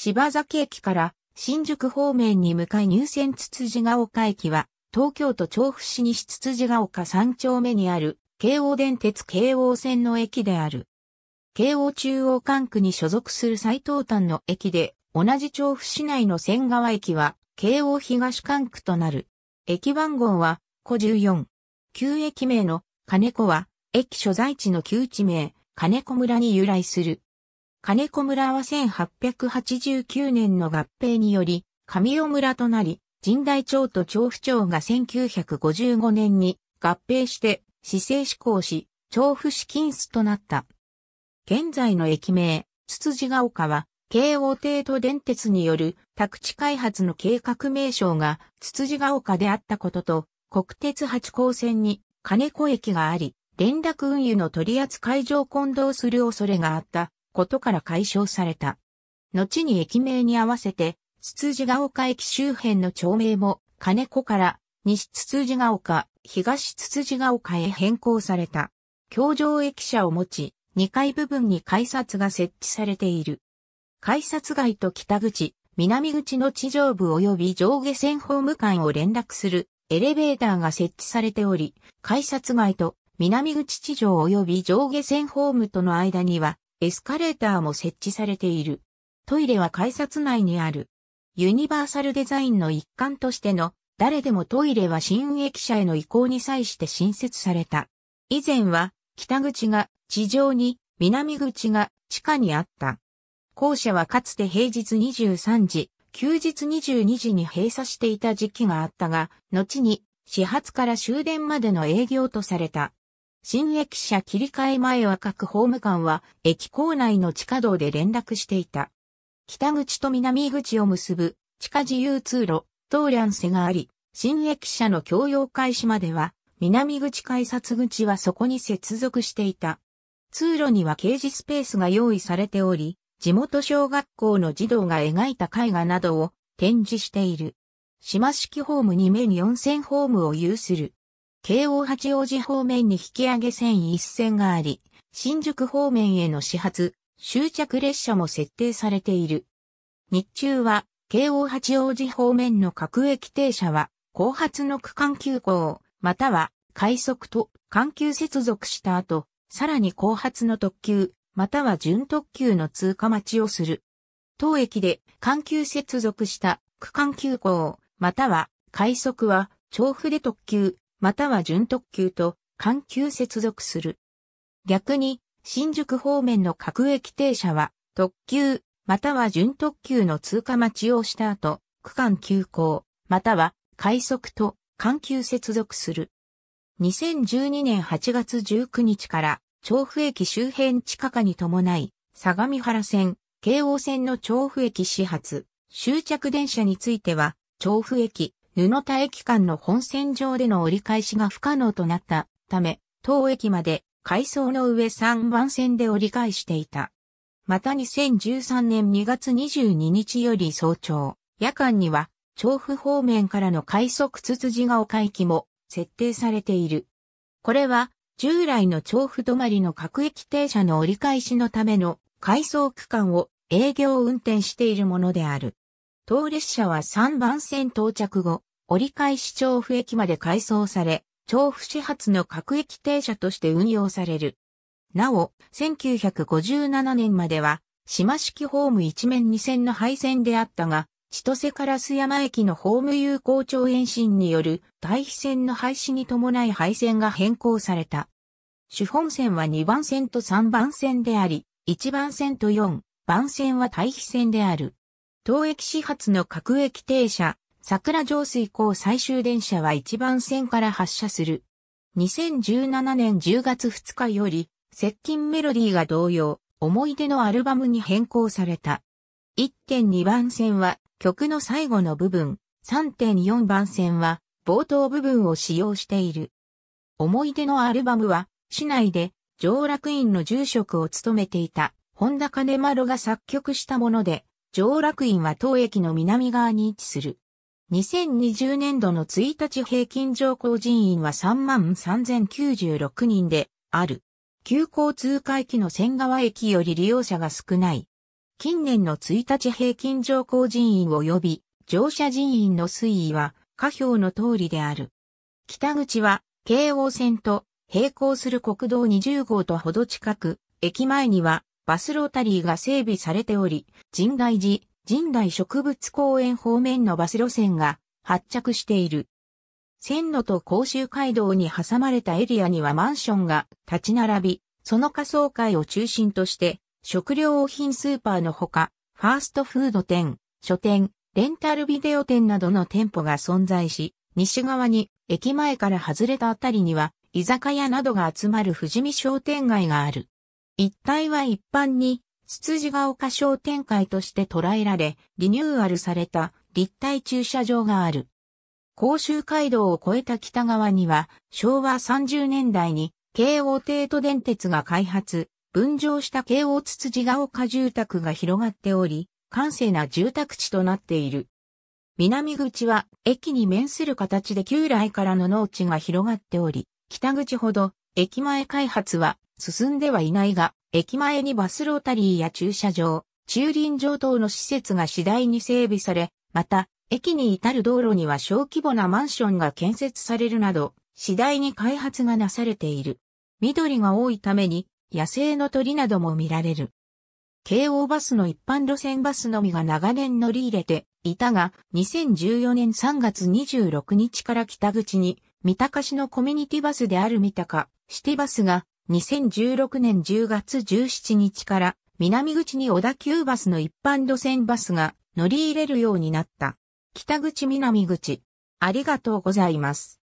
柴崎駅から新宿方面に向かい入線つつじが丘駅は、東京都調布市西つつじが丘3丁目にある、京王電鉄京王線の駅である。京王中央管区に所属する最東端の駅で、同じ調布市内の仙川駅は、京王東管区となる。駅番号は、小14。旧駅名の金子は、駅所在地の旧地名、金子村に由来する。金子村は1889年の合併により、上尾村となり、神代町と調布町が1955年に合併して市政施行し、調布市金須となった。現在の駅名、つつじが丘は、京王帝都電鉄による宅地開発の計画名称がつつじが丘であったことと、国鉄八高線に金子駅があり、連絡運輸の取扱い上混同する恐れがあったことから解消された。後に駅名に合わせて、つつじが丘駅周辺の町名も、金子から西つつじが丘、東つつじが丘へ変更された。京上駅舎を持ち、2階部分に改札が設置されている。改札街と北口、南口の地上部及び上下線ホーム間を連絡するエレベーターが設置されており、改札街と南口地上及び上下線ホームとの間にはエスカレーターも設置されている。トイレは改札内にある。ユニバーサルデザインの一環としての、誰でもトイレは新駅舎への移行に際して新設された。以前は、北口が地上に、南口が地下にあった。校舎はかつて平日23時、休日22時に閉鎖していた時期があったが、後に始発から終電までの営業とされた。新駅舎切り替え前は各ホーム間は駅構内の地下道で連絡していた。北口と南口を結ぶ地下自由通路、東蘭瀬があり、新駅舎の共用開始までは南口改札口はそこに接続していた。通路には掲示スペースが用意されており、地元小学校の児童が描いた絵画などを展示している。島式ホーム2面4000ホームを有する京王八王子方面に引き上げ線一線があり、新宿方面への始発、終着列車も設定されている。日中は、京王八王子方面の各駅停車は、後発の区間急行、または、快速と緩急接続した後、さらに後発の特急、または準特急の通過待ちをする。当駅で緩急接続した区間急行、または快速は、調布で特急、または準特急と環球接続する。逆に、新宿方面の各駅停車は、特急、または準特急の通過待ちをした後、区間急行、または快速と環球接続する。2012年8月19日から、調布駅周辺地下化に伴い、相模原線、京王線の調布駅始発、終着電車については、調布駅、布田駅間の本線上での折り返しが不可能となったため、当駅まで改装の上3番線で折り返していた。また2013年2月22日より早朝、夜間には、調布方面からの快速つつじが丘駅も設定されている。これは、従来の調布止まりの各駅停車の折り返しのための回送区間を営業運転しているものである。当列車は3番線到着後、折り返し調布駅まで改装され、調布始発の各駅停車として運用される。なお、1957年までは、島式ホーム一面二線の廃線であったが、千歳から須山駅のホーム有効調延伸による対比線の廃止に伴い廃線が変更された。主本線は2番線と3番線であり、1番線と4番線は対比線である。当駅始発の各駅停車、桜上水港最終電車は1番線から発車する。2017年10月2日より、接近メロディーが同様、思い出のアルバムに変更された。1.2番線は曲の最後の部分、3.4番線は冒頭部分を使用している。思い出のアルバムは、市内で上楽院の住職を務めていた本田金丸が作曲したもので、上楽院は当駅の南側に位置する。2020年度の1日平均乗降人員は33,096人である。急行通過駅の仙川駅より利用者が少ない。近年の1日平均乗降人員及び乗車人員の推移は下表の通りである。北口は京王線と並行する国道20号とほど近く、駅前にはバスロータリーが整備されており、神代寺、神代植物公園方面のバス路線が発着している。線路と甲州街道に挟まれたエリアにはマンションが立ち並び、その仮想会を中心として、食料品スーパーのほか、ファーストフード店、書店、レンタルビデオ店などの店舗が存在し、西側に駅前から外れたあたりには、居酒屋などが集まる富士見商店街がある。一帯は一般にじが丘商店会として捉えられ、リニューアルされた立体駐車場がある。甲州街道を越えた北側には、昭和30年代に京王帝都電鉄が開発、分譲した京王つつじが丘住宅が広がっており、閑静な住宅地となっている。南口は駅に面する形で旧来からの農地が広がっており、北口ほど駅前開発は進んではいないが、駅前にバスロータリーや駐車場、駐輪場等の施設が次第に整備され、また、駅に至る道路には小規模なマンションが建設されるなど、次第に開発がなされている。緑が多いために、野生の鳥なども見られる。京王バスの一般路線バスのみが長年乗り入れていたが、2014年3月26日から北口に、三鷹市のコミュニティバスである三鷹、シティバスが2016年10月17日から南口に小田急バスの一般路線バスが乗り入れるようになった。北口南口。ありがとうございます。